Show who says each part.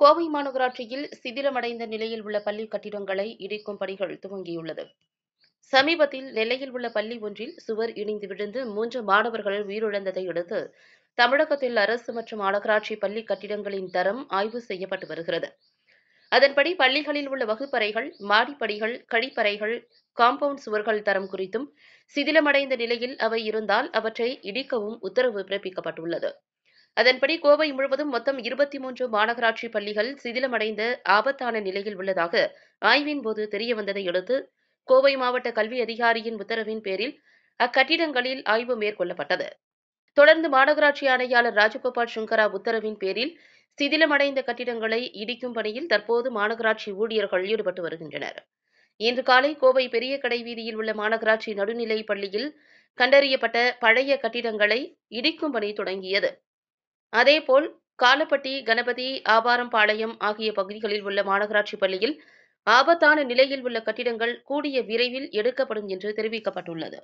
Speaker 1: கோவை மாநகராட்சியில் சிதிலமடைந்த நிலையில் உள்ள பள்ளி கட்டிடங்களை இடிக்கும் பணிகள் துவங்கியுள்ளது சமீபத்தில் நெல்லையில் உள்ள பள்ளி ஒன்றில் சுவர் இணைந்து விழுந்து மூன்று மாணவர்கள் உயிரிழந்ததை அடுத்து தமிழகத்தில் அரசு மற்றும் மாநகராட்சி பள்ளி கட்டிடங்களின் தரம் ஆய்வு செய்யப்பட்டு வருகிறது அதன்படி பள்ளிகளில் உள்ள வகுப்பறைகள் மாடிப்படிகள் கழிப்பறைகள் காம்பவுண்ட் சுவர்கள் தரம் குறித்தும் சிதிலமடைந்த நிலையில் அவை இருந்தால் அவற்றை இடிக்கவும் உத்தரவு பிறப்பிக்கப்பட்டுள்ளது அதன்படி கோவை முழுவதும் மொத்தம் இருபத்தி மூன்று மாநகராட்சி பள்ளிகள் சிதிலமடைந்த ஆபத்தான நிலையில் உள்ளதாக ஆய்வின் போது தெரியவந்ததை அடுத்து கோவை மாவட்ட கல்வி அதிகாரியின் உத்தரவின் பேரில் அக்கட்டிடங்களில் ஆய்வு மேற்கொள்ளப்பட்டது தொடர்ந்து மாநகராட்சி ஆணையாளர் ராஜகோபால் சுங்கரா உத்தரவின் பேரில் சிதிலமடைந்த கட்டிடங்களை இடிக்கும் பணியில் தற்போது மாநகராட்சி ஊழியர்கள் ஈடுபட்டு வருகின்றனர் இன்று காலை கோவை பெரிய கடை வீதியில் உள்ள மாநகராட்சி நடுநிலைப் பள்ளியில் கண்டறியப்பட்ட பழைய கட்டிடங்களை இடிக்கும் பணி தொடங்கியது அதேபோல் காலப்பட்டி கணபதி ஆபாரம்பாளையம் ஆகிய பகுதிகளில் உள்ள மாநகராட்சி பள்ளியில் ஆபத்தான நிலையில் உள்ள கட்டிடங்கள் கூடிய விரைவில் எடுக்கப்படும் என்று தெரிவிக்கப்பட்டுள்ளது